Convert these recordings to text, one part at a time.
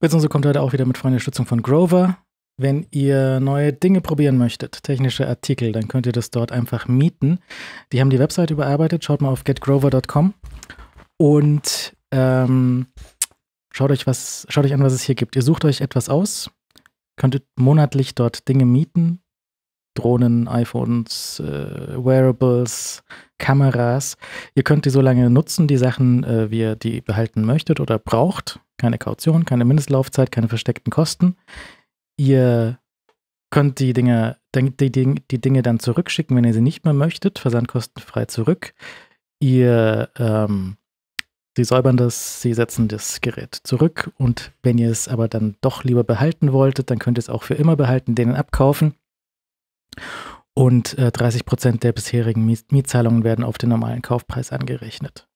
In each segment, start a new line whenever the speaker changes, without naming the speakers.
Beziehungsweise kommt heute auch wieder mit freundlicher Stützung von Grover. Wenn ihr neue Dinge probieren möchtet, technische Artikel, dann könnt ihr das dort einfach mieten. Die haben die Website überarbeitet. Schaut mal auf getgrover.com und ähm, schaut, euch was, schaut euch an, was es hier gibt. Ihr sucht euch etwas aus, könntet monatlich dort Dinge mieten. Drohnen, iPhones, äh, Wearables, Kameras. Ihr könnt die so lange nutzen, die Sachen, äh, wie ihr die behalten möchtet oder braucht keine Kaution, keine Mindestlaufzeit, keine versteckten Kosten. Ihr könnt die Dinge, die, die, die Dinge dann zurückschicken, wenn ihr sie nicht mehr möchtet, versandkostenfrei zurück. Ihr, ähm, sie säubern das, sie setzen das Gerät zurück und wenn ihr es aber dann doch lieber behalten wolltet, dann könnt ihr es auch für immer behalten, denen abkaufen. Und äh, 30% der bisherigen Mietzahlungen werden auf den normalen Kaufpreis angerechnet.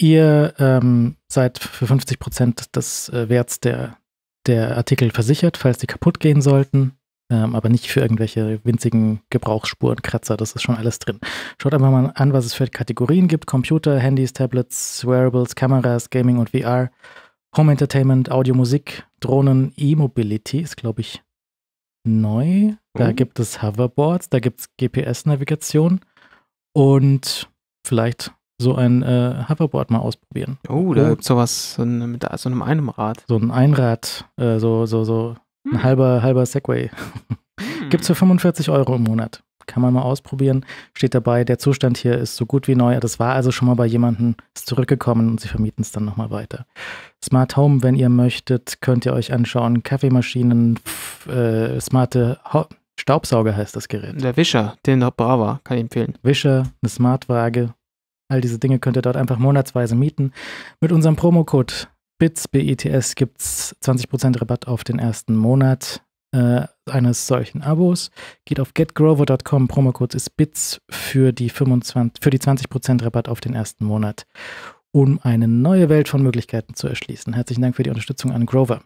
Ihr ähm, seid für 50 Prozent des äh, Werts der, der Artikel versichert, falls die kaputt gehen sollten. Ähm, aber nicht für irgendwelche winzigen Gebrauchsspuren, Kratzer, das ist schon alles drin. Schaut einfach mal an, was es für Kategorien gibt. Computer, Handys, Tablets, Wearables, Kameras, Gaming und VR, Home Entertainment, Audio, Musik, Drohnen, E-Mobility ist, glaube ich, neu. Da oh. gibt es Hoverboards, da gibt es GPS-Navigation und vielleicht so ein äh, Hoverboard mal ausprobieren. Oh, da gibt es sowas so ein, mit so einem einem Rad. So ein Einrad, äh, so, so, so hm. ein halber, halber Segway. Hm. Gibt es für 45 Euro im Monat. Kann man mal ausprobieren. Steht dabei, der Zustand hier ist so gut wie neu. Das war also schon mal bei jemandem, ist zurückgekommen und sie vermieten es dann nochmal weiter. Smart Home, wenn ihr möchtet, könnt ihr euch anschauen. Kaffeemaschinen, pf, äh, smarte Ho Staubsauger heißt das Gerät. Der Wischer, den der Brava, kann ich empfehlen. Wischer, eine Smartwaage, All diese Dinge könnt ihr dort einfach monatsweise mieten. Mit unserem Promocode BITS, BITS gibt es 20% Rabatt auf den ersten Monat äh, eines solchen Abos. Geht auf getgrover.com, Promocode ist BITS für die, 25, für die 20% Rabatt auf den ersten Monat, um eine neue Welt von Möglichkeiten zu erschließen. Herzlichen Dank für die Unterstützung an Grover.